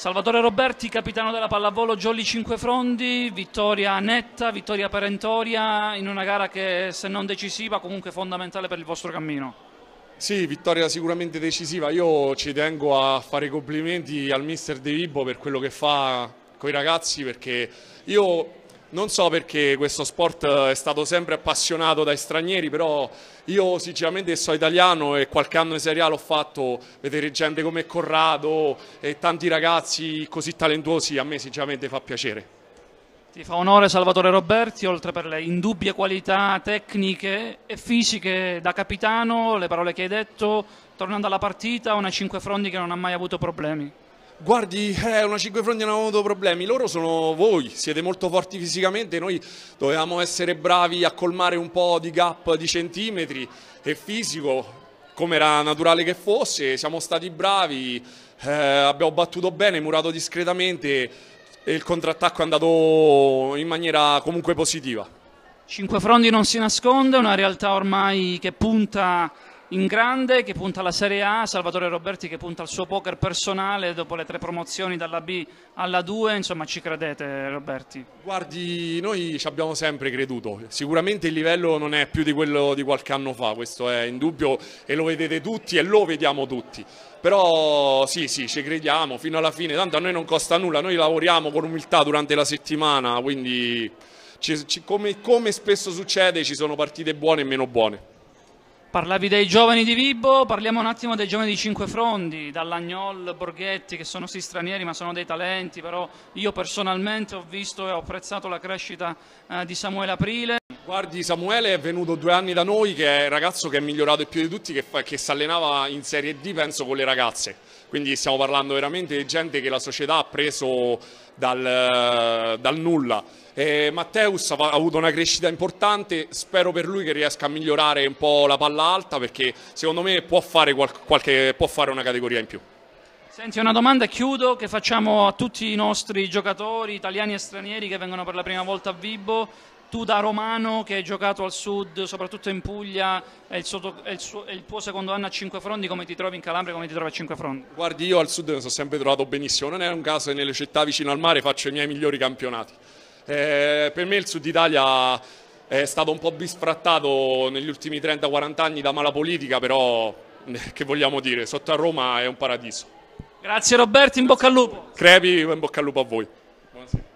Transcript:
Salvatore Roberti, capitano della pallavolo Jolly Cinque Frondi, vittoria netta, vittoria perentoria in una gara che se non decisiva comunque fondamentale per il vostro cammino. Sì, vittoria sicuramente decisiva, io ci tengo a fare i complimenti al mister De Vibo per quello che fa con i ragazzi perché io non so perché questo sport è stato sempre appassionato dai stranieri, però io sinceramente sono italiano e qualche anno in Serie A l'ho fatto, vedere gente come Corrado e tanti ragazzi così talentuosi a me sinceramente fa piacere. Ti fa onore Salvatore Roberti, oltre per le indubbie qualità tecniche e fisiche da capitano, le parole che hai detto, tornando alla partita, una Cinque Frondi che non ha mai avuto problemi. Guardi, eh, una cinque fronti non ha avuto problemi, loro sono voi, siete molto forti fisicamente, noi dovevamo essere bravi a colmare un po' di gap di centimetri e fisico, come era naturale che fosse, siamo stati bravi, eh, abbiamo battuto bene, murato discretamente e il contrattacco è andato in maniera comunque positiva. Cinque fronti non si nasconde, una realtà ormai che punta in grande che punta alla Serie A, Salvatore Roberti che punta al suo poker personale dopo le tre promozioni dalla B alla 2, insomma ci credete Roberti? Guardi, noi ci abbiamo sempre creduto, sicuramente il livello non è più di quello di qualche anno fa, questo è indubbio e lo vedete tutti e lo vediamo tutti. Però sì, sì, ci crediamo fino alla fine, tanto a noi non costa nulla, noi lavoriamo con umiltà durante la settimana, quindi ci, ci, come, come spesso succede ci sono partite buone e meno buone. Parlavi dei giovani di Vibo, parliamo un attimo dei giovani di Cinque Frondi, dall'Agnol, Borghetti, che sono sì stranieri ma sono dei talenti, però io personalmente ho visto e ho apprezzato la crescita eh, di Samuele Aprile. Guardi, Samuele è venuto due anni da noi, che è il ragazzo che è migliorato più di tutti, che, che si allenava in Serie D, penso, con le ragazze. Quindi stiamo parlando veramente di gente che la società ha preso dal, dal nulla. E Matteus ha avuto una crescita importante, spero per lui che riesca a migliorare un po' la palla alta perché secondo me può fare, qualche, può fare una categoria in più. Senti, una domanda chiudo che facciamo a tutti i nostri giocatori, italiani e stranieri che vengono per la prima volta a Vibo tu da romano che hai giocato al sud, soprattutto in Puglia, è il, sotto, è il, suo, è il tuo secondo anno a Cinque frondi, come ti trovi in Calabria, come ti trovi a Cinque frondi? Guardi, io al sud mi sono sempre trovato benissimo, non è un caso che nelle città vicino al mare faccio i miei migliori campionati. Eh, per me il sud Italia è stato un po' bisfrattato negli ultimi 30-40 anni da mala politica, però eh, che vogliamo dire, sotto a Roma è un paradiso. Grazie Roberto, in bocca al lupo. Crepi, in bocca al lupo a voi. Buonasera.